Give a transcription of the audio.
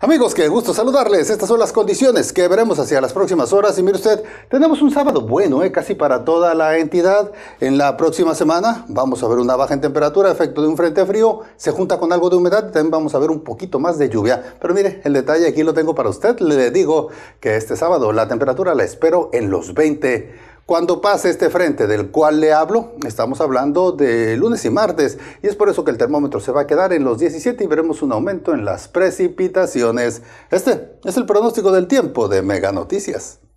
Amigos, qué gusto saludarles. Estas son las condiciones que veremos hacia las próximas horas. Y mire usted, tenemos un sábado bueno, eh, casi para toda la entidad. En la próxima semana vamos a ver una baja en temperatura, efecto de un frente frío, se junta con algo de humedad. y También vamos a ver un poquito más de lluvia. Pero mire, el detalle aquí lo tengo para usted. Le digo que este sábado la temperatura la espero en los 20 cuando pase este frente del cual le hablo, estamos hablando de lunes y martes, y es por eso que el termómetro se va a quedar en los 17 y veremos un aumento en las precipitaciones. Este es el pronóstico del tiempo de Mega Noticias.